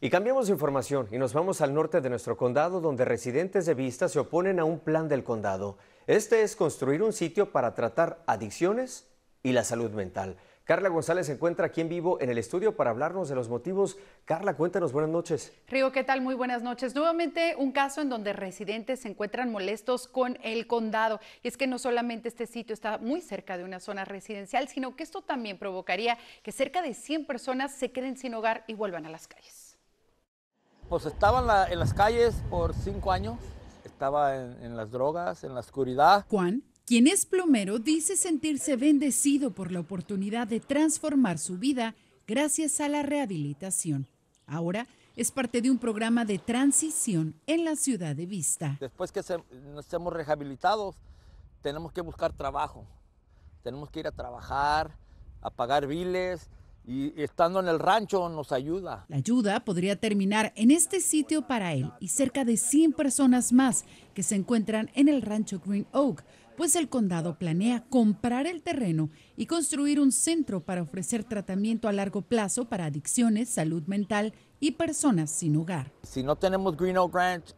Y cambiamos de información y nos vamos al norte de nuestro condado donde residentes de Vista se oponen a un plan del condado. Este es construir un sitio para tratar adicciones y la salud mental. Carla González se encuentra aquí en vivo en el estudio para hablarnos de los motivos. Carla, cuéntanos, buenas noches. Río, ¿qué tal? Muy buenas noches. Nuevamente un caso en donde residentes se encuentran molestos con el condado. Y es que no solamente este sitio está muy cerca de una zona residencial, sino que esto también provocaría que cerca de 100 personas se queden sin hogar y vuelvan a las calles. Pues estaba en, las calles por cinco años, estaba en, las drogas, en la oscuridad. Juan, quien es plomero, dice sentirse bendecido por la oportunidad de transformar su vida gracias a la rehabilitación. Ahora es parte de un programa de transición en la ciudad de Vista. Después que nos hemos rehabilitado, tenemos que buscar trabajo. Tenemos que ir a trabajar, a pagar biles, y estando en el rancho nos ayuda. La ayuda podría terminar en este sitio para él y cerca de 100 personas más que se encuentran en el rancho Green Oak, pues el condado planea comprar el terreno y construir un centro para ofrecer tratamiento a largo plazo para adicciones, salud mental y personas sin hogar. Si no tenemos Green Oak Ranch,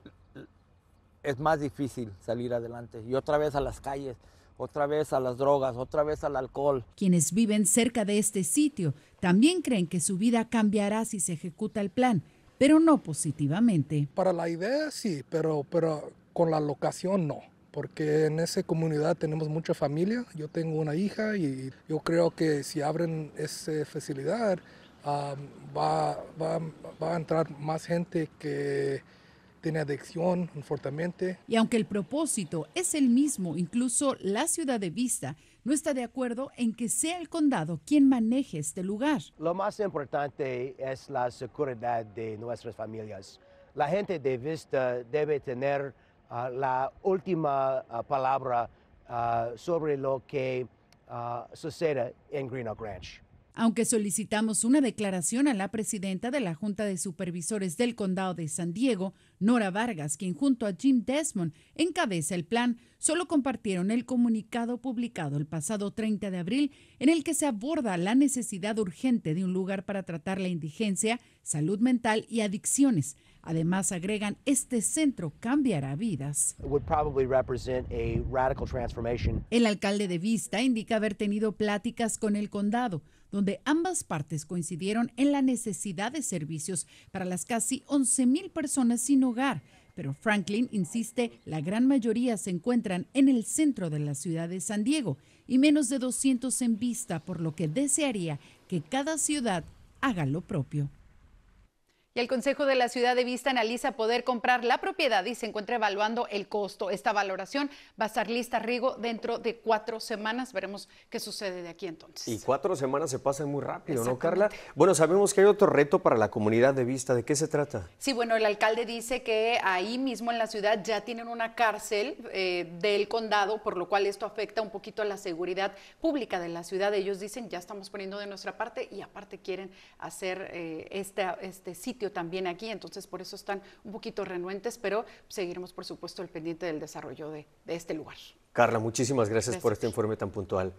es más difícil salir adelante y otra vez a las calles otra vez a las drogas, otra vez al alcohol. Quienes viven cerca de este sitio también creen que su vida cambiará si se ejecuta el plan, pero no positivamente. Para la idea sí, pero, pero con la locación no porque en esa comunidad tenemos mucha familia, yo tengo una hija y yo creo que si abren esa facilidad ah, va, a entrar más gente que tiene adicción, fuertemente. Y aunque el propósito es el mismo, incluso la ciudad de Vista no está de acuerdo en que sea el condado quien maneje este lugar. Lo más importante es la seguridad de nuestras familias. La gente de Vista debe tener ah, la última ah, palabra ah, sobre lo que sucede en Greenock Ranch aunque solicitamos una declaración a la presidenta de la Junta de Supervisores del Condado de San Diego, Nora Vargas, quien junto a Jim Desmond encabeza el plan, solo compartieron el comunicado publicado el pasado 30 de abril en el que se aborda la necesidad urgente de un lugar para tratar la indigencia, salud mental y adicciones, Además, agregan, este centro cambiará vidas. El alcalde de Vista indica haber tenido pláticas con el condado, donde ambas partes coincidieron en la necesidad de servicios para las casi 11.000 personas sin hogar pero Franklin insiste, la gran mayoría se encuentran en el centro de la ciudad de San Diego y menos de 200 en vista, por lo que desearía que cada ciudad haga lo propio el Consejo de la Ciudad de Vista analiza poder comprar la propiedad y se encuentra evaluando el costo. Esta valoración va a estar lista, Rigo, dentro de cuatro semanas. Veremos qué sucede de aquí entonces. Y cuatro semanas se pasan muy rápido, ¿no, Carla? Bueno, sabemos que hay otro reto para la comunidad de Vista. ¿De qué se trata? Sí, bueno, el alcalde dice que ahí mismo en la ciudad ya tienen una cárcel eh, del condado, por lo cual esto afecta un poquito a la seguridad pública de la ciudad. Ellos dicen, ya estamos poniendo de nuestra parte y aparte quieren hacer este, este sitio también aquí, entonces por eso están un poquito renuentes, pero seguiremos por supuesto el pendiente del desarrollo de, este lugar. Carla, muchísimas gracias por este informe tan puntual.